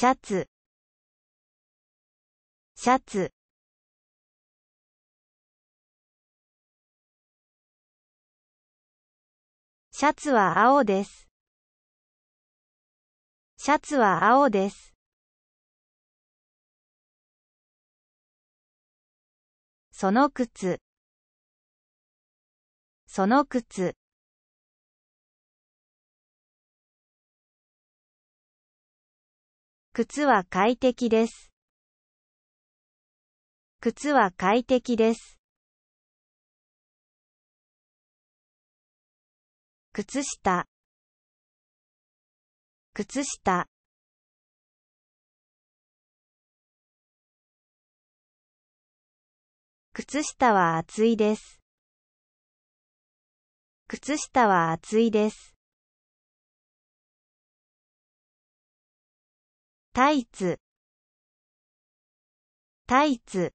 シャツシャツシャツは青です。シャツは青です。その靴その靴靴は快適です。靴は快適です。靴下靴下靴下は暑いです。靴下は暑いです。タイツタイツ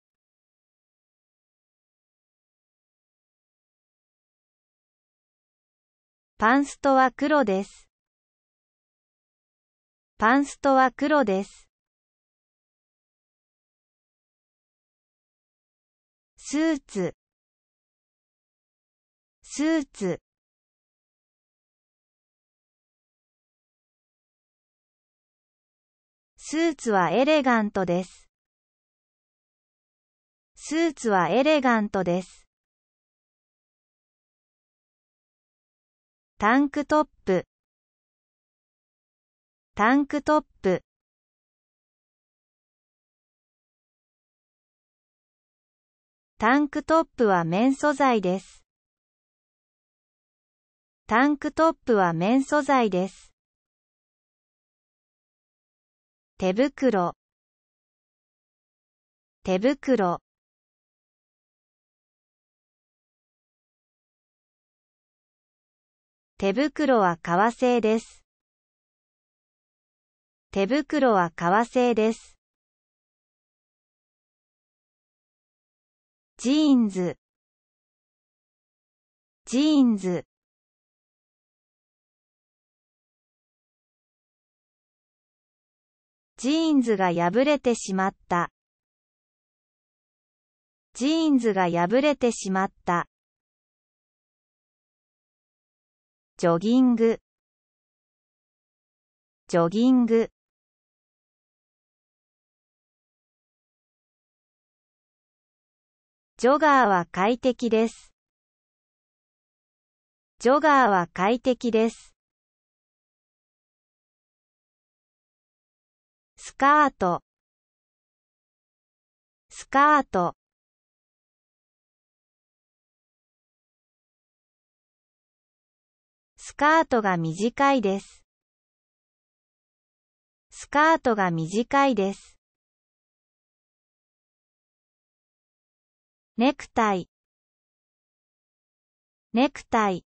パンストは黒です。パンストは黒です。スーツスーツスーツはエレガントです。スーツはエレガントです。タンクトップタンクトップタンクトップは綿素材です。タンクトップは綿素材です。手袋手袋手袋は革製です。手袋は革製です。ジーンズジーンズジーンズが破れてしまった。ジーンズが破れてしまった。ジョギング、ジョギング。ジョガーは快適です。ジョガーは快適です。スカートスカートスカートが短いです。スカートが短いです。ネクタイネクタイ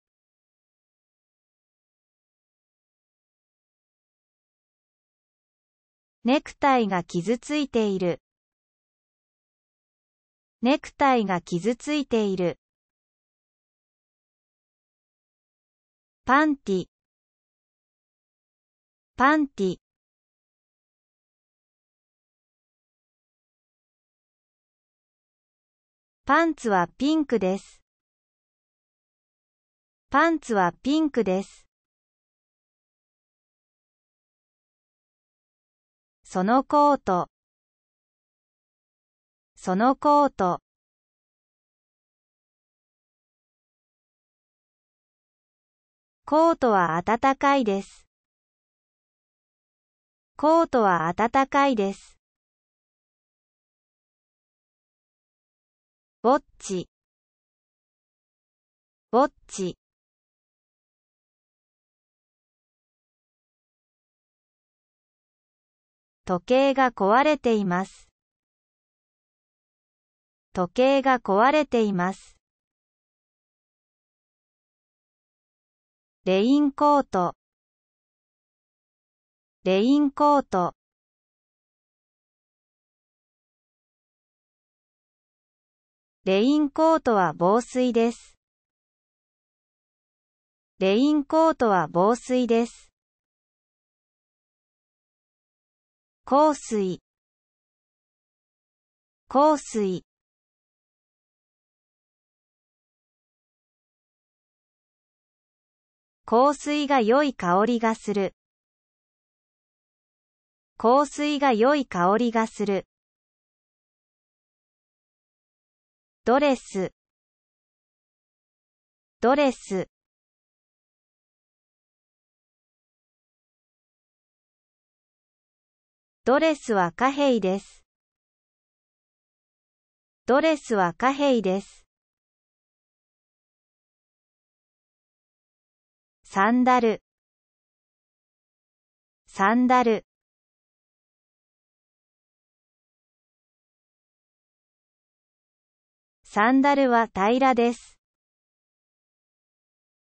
ネクタイが傷ついている。ネクタイが傷ついている。パンティ、パンティ。パンツはピンクです。パンツはピンクです。そのコートそのコートコートは暖かいです。コートは暖かいです。ぼっちぼっち時計が壊れています。時計が壊れています。レインコートレインコートレインコートは防水です。レインコートは防水です。香水香水香水が良い香りがする香水が良い香りがするドレスドレスドレスは貨幣です。ドレスは貨幣です。サンダルサンダルサンダルは平らです。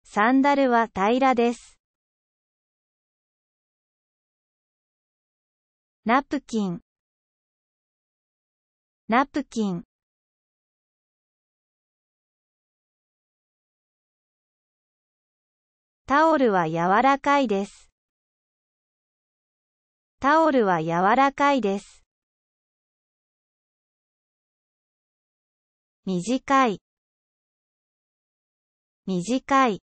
サンダルは平らです。ナプキンナプキンタオルは柔らかいです。タオルは柔らかいです。短い短い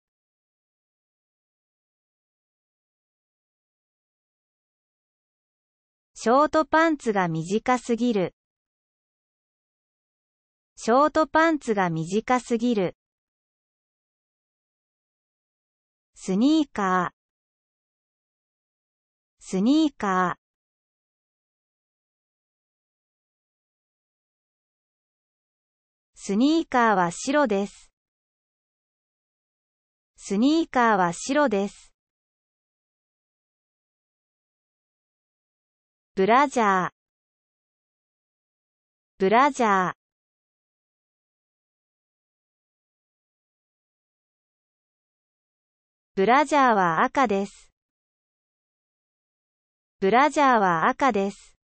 ショートパンツが短すぎる。ショートパンツが短すぎる。スニーカー、スニーカー。スニーカーは白です。スニーカーは白です。ブラジャーブラジャーブラジャーは赤です。ブラジャーは赤です。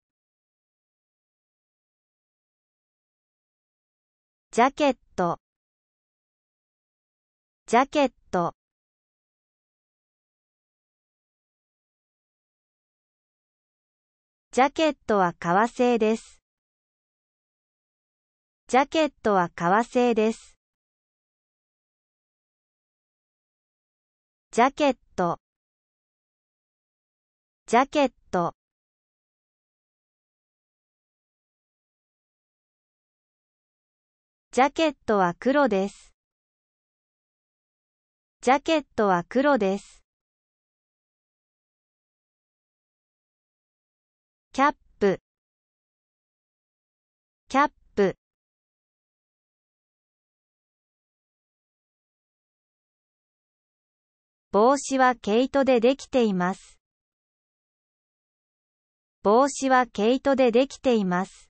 ジャケットジャケットジャケットは革製です。ジャケットは革製です。ジャケットジャケットジャケットは黒です。ジャケットは黒です。キャップキャップ帽子は毛糸でできています帽子は毛糸でできています